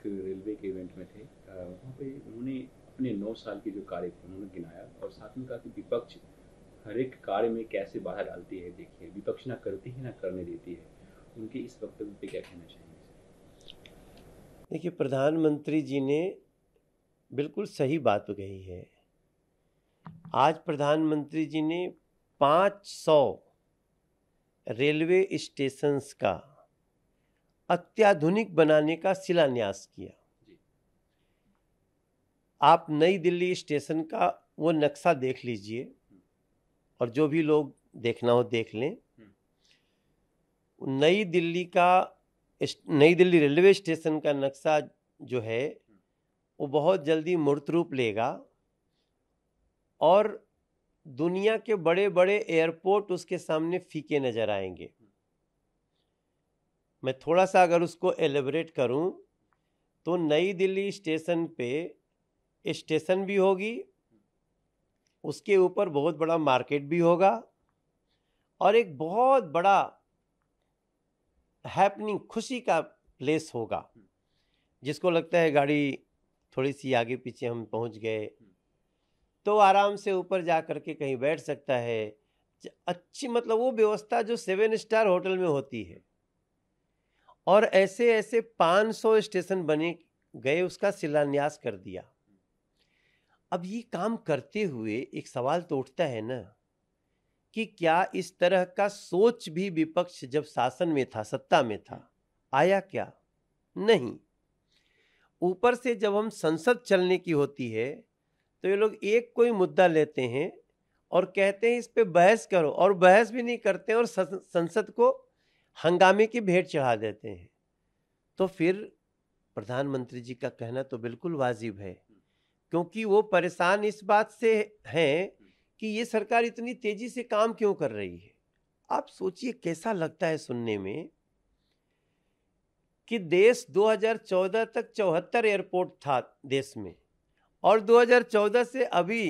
एक रेलवे के इवेंट में थे वहाँ पे उन्होंने अपने नौ साल के जो कार्य थे उन्होंने गिनाया और साथ में कहा कि विपक्ष हर एक कार्य में कैसे बाधा डालती है देखिए विपक्ष ना करती है ना करने देती है उनके इस वक्तव्य पे क्या कहना चाहिए देखिए प्रधानमंत्री जी ने बिल्कुल सही बात कही है आज प्रधानमंत्री जी ने 500 रेलवे स्टेशंस का अत्याधुनिक बनाने का शिलान्यास किया आप नई दिल्ली स्टेशन का वो नक्शा देख लीजिए और जो भी लोग देखना हो देख लें हम्म। नई दिल्ली का नई दिल्ली रेलवे स्टेशन का नक्शा जो है वो बहुत जल्दी मूर्त रूप लेगा और दुनिया के बड़े बड़े एयरपोर्ट उसके सामने फीके नज़र आएंगे मैं थोड़ा सा अगर उसको एलेबरेट करूं तो नई दिल्ली स्टेशन पे स्टेशन भी होगी उसके ऊपर बहुत बड़ा मार्केट भी होगा और एक बहुत बड़ा हैपनिंग खुशी का प्लेस होगा जिसको लगता है गाड़ी थोड़ी सी आगे पीछे हम पहुंच गए तो आराम से ऊपर जा कर के कहीं बैठ सकता है अच्छी मतलब वो व्यवस्था जो सेवन स्टार होटल में होती है और ऐसे ऐसे 500 स्टेशन बने गए उसका शिलान्यास कर दिया अब ये काम करते हुए एक सवाल तो उठता है ना कि क्या इस तरह का सोच भी विपक्ष जब शासन में था सत्ता में था आया क्या नहीं ऊपर से जब हम संसद चलने की होती है तो ये लोग एक कोई मुद्दा लेते हैं और कहते हैं इस पे बहस करो और बहस भी नहीं करते और संसद को हंगामे की भेंट चढ़ा देते हैं तो फिर प्रधानमंत्री जी का कहना तो बिल्कुल वाजिब है क्योंकि वो परेशान इस बात से हैं कि ये सरकार इतनी तेज़ी से काम क्यों कर रही है आप सोचिए कैसा लगता है सुनने में कि देश 2014 तक चौहत्तर एयरपोर्ट था देश में और 2014 से अभी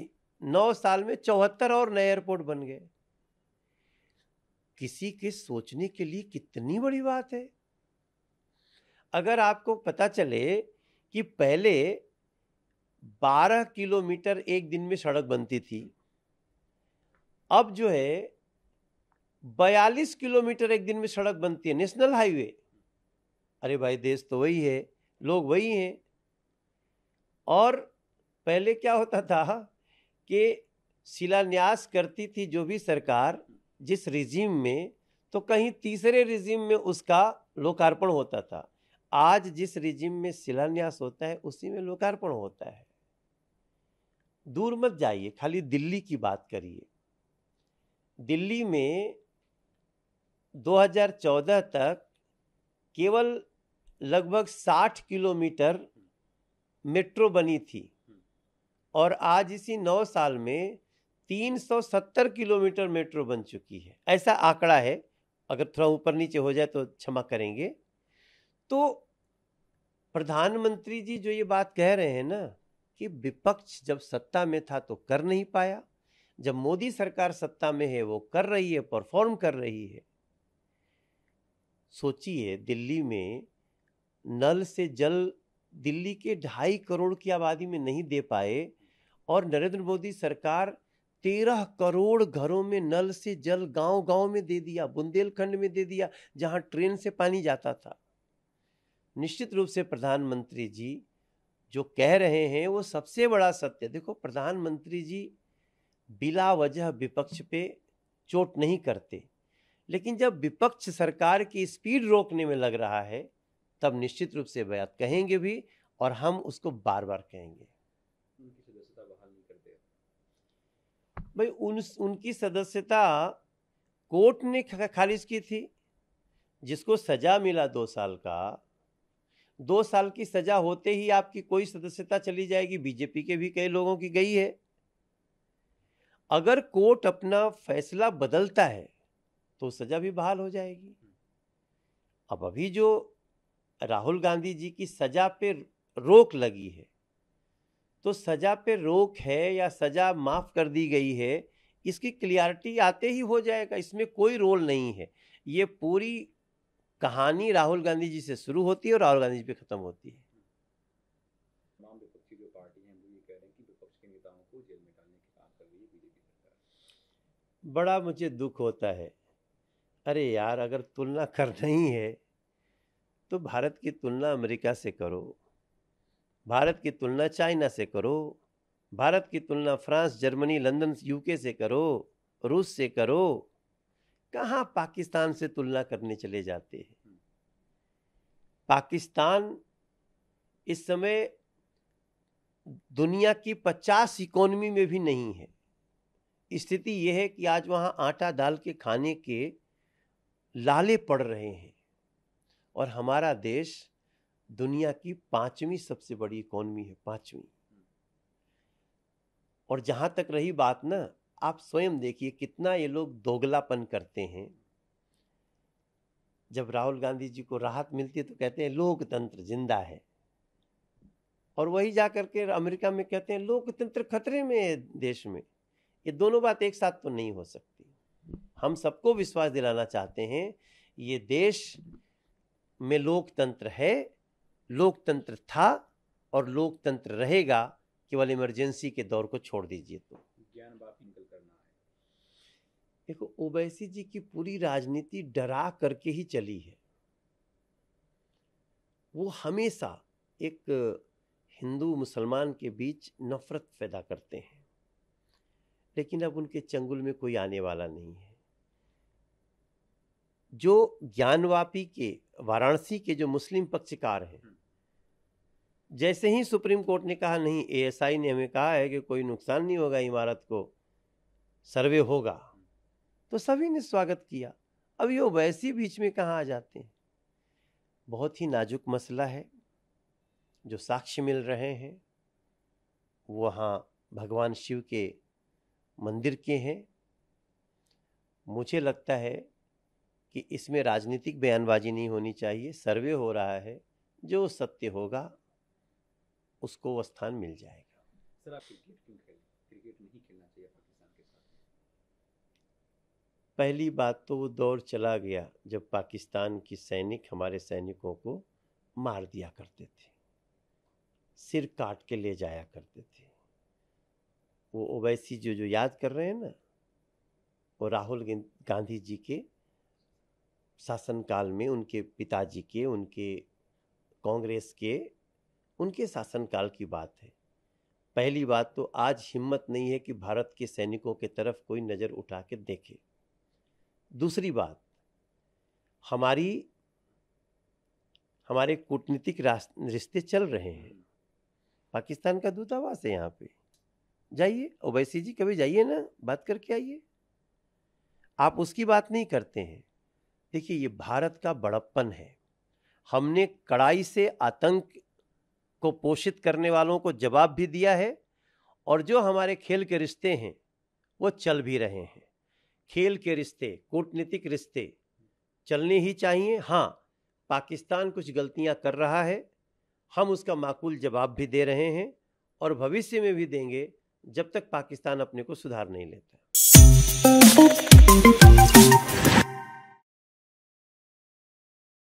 नौ साल में चौहत्तर और नए एयरपोर्ट बन गए किसी के सोचने के लिए कितनी बड़ी बात है अगर आपको पता चले कि पहले 12 किलोमीटर एक दिन में सड़क बनती थी अब जो है 42 किलोमीटर एक दिन में सड़क बनती है नेशनल हाईवे अरे भाई देश तो वही है लोग वही हैं और पहले क्या होता था कि शिलान्यास करती थी जो भी सरकार जिस रिजीम में तो कहीं तीसरे रिजीम में उसका लोकार्पण होता था आज जिस रिजीम में शिलान्यास होता है उसी में लोकार्पण होता है दूर मत जाइए खाली दिल्ली की बात करिए दिल्ली में 2014 तक केवल लगभग 60 किलोमीटर मेट्रो बनी थी और आज इसी नौ साल में 370 किलोमीटर मेट्रो बन चुकी है ऐसा आंकड़ा है अगर थोड़ा ऊपर नीचे हो जाए तो क्षमा करेंगे तो प्रधानमंत्री जी जो ये बात कह रहे हैं ना कि विपक्ष जब सत्ता में था तो कर नहीं पाया जब मोदी सरकार सत्ता में है वो कर रही है परफॉर्म कर रही है सोचिए दिल्ली में नल से जल दिल्ली के ढाई करोड़ की आबादी में नहीं दे पाए और नरेंद्र मोदी सरकार तेरह करोड़ घरों में नल से जल गांव गांव में दे दिया बुंदेलखंड में दे दिया जहां ट्रेन से पानी जाता था निश्चित रूप से प्रधानमंत्री जी जो कह रहे हैं वो सबसे बड़ा सत्य देखो प्रधानमंत्री जी बिला वजह विपक्ष पे चोट नहीं करते लेकिन जब विपक्ष सरकार की स्पीड रोकने में लग रहा है तब निश्चित रूप से बयात कहेंगे भी और हम उसको बार बार कहेंगे भाई उन उनकी सदस्यता कोर्ट ने खारिज की थी जिसको सजा मिला दो साल का दो साल की सजा होते ही आपकी कोई सदस्यता चली जाएगी बीजेपी के भी कई लोगों की गई है अगर कोर्ट अपना फैसला बदलता है तो सजा भी बहाल हो जाएगी अब अभी जो राहुल गांधी जी की सजा पे रोक लगी है तो सज़ा पे रोक है या सज़ा माफ़ कर दी गई है इसकी क्लियरिटी आते ही हो जाएगा इसमें कोई रोल नहीं है ये पूरी कहानी राहुल गांधी जी से शुरू होती है और राहुल गांधी जी पे ख़त्म होती है बड़ा मुझे दुख होता है अरे यार अगर तुलना करना ही है तो भारत की तुलना अमेरिका से करो भारत की तुलना चाइना से करो भारत की तुलना फ्रांस जर्मनी लंदन यूके से करो रूस से करो कहाँ पाकिस्तान से तुलना करने चले जाते हैं पाकिस्तान इस समय दुनिया की पचास इकोनमी में भी नहीं है स्थिति यह है कि आज वहाँ आटा डाल के खाने के लाले पड़ रहे हैं और हमारा देश दुनिया की पांचवी सबसे बड़ी इकोनॉमी है पांचवी और जहां तक रही बात ना आप स्वयं देखिए कितना ये लोग दोगलापन करते हैं जब राहुल गांधी जी को राहत मिलती है तो कहते हैं लोकतंत्र जिंदा है और वही जा करके अमेरिका में कहते हैं लोकतंत्र खतरे में है देश में ये दोनों बात एक साथ तो नहीं हो सकती हम सबको विश्वास दिलाना चाहते हैं ये देश में लोकतंत्र है लोकतंत्र था और लोकतंत्र रहेगा केवल इमरजेंसी के दौर को छोड़ दीजिए तो ज्ञान बात निकल देखो ओबैसी जी की पूरी राजनीति डरा करके ही चली है वो हमेशा एक हिंदू मुसलमान के बीच नफ़रत पैदा करते हैं लेकिन अब उनके चंगुल में कोई आने वाला नहीं है जो ज्ञानवापी के वाराणसी के जो मुस्लिम पक्षकार हैं हम्म। जैसे ही सुप्रीम कोर्ट ने कहा नहीं एएसआई ने हमें कहा है कि कोई नुकसान नहीं होगा इमारत को सर्वे होगा तो सभी ने स्वागत किया अब ये वैसे बीच में कहाँ आ जाते हैं बहुत ही नाजुक मसला है जो साक्ष्य मिल रहे हैं वहाँ भगवान शिव के मंदिर के हैं मुझे लगता है कि इसमें राजनीतिक बयानबाजी नहीं होनी चाहिए सर्वे हो रहा है जो सत्य होगा उसको वो स्थान मिल जाएगा सर आप क्रिकेट क्यों क्रिकेट नहीं खेलना चाहिए पाकिस्तान के साथ पहली बात तो वो दौर चला गया जब पाकिस्तान की सैनिक हमारे सैनिकों को मार दिया करते थे सिर काट के ले जाया करते थे वो ओवैसी जो जो याद कर रहे हैं ना वो राहुल गांधी जी के शासनकाल में उनके पिताजी के उनके कांग्रेस के उनके शासनकाल की बात है पहली बात तो आज हिम्मत नहीं है कि भारत के सैनिकों के तरफ कोई नज़र उठा के देखे दूसरी बात हमारी हमारे कूटनीतिक रिश्ते चल रहे हैं पाकिस्तान का दूतावास है यहाँ पे जाइए ओवैसी जी कभी जाइए ना बात करके आइए आप उसकी बात नहीं करते हैं देखिए ये भारत का बड़प्पन है हमने कड़ाई से आतंक को पोषित करने वालों को जवाब भी दिया है और जो हमारे खेल के रिश्ते हैं वो चल भी रहे हैं खेल के रिश्ते कूटनीतिक रिश्ते चलने ही चाहिए हाँ पाकिस्तान कुछ गलतियाँ कर रहा है हम उसका माकूल जवाब भी दे रहे हैं और भविष्य में भी देंगे जब तक पाकिस्तान अपने को सुधार नहीं लेता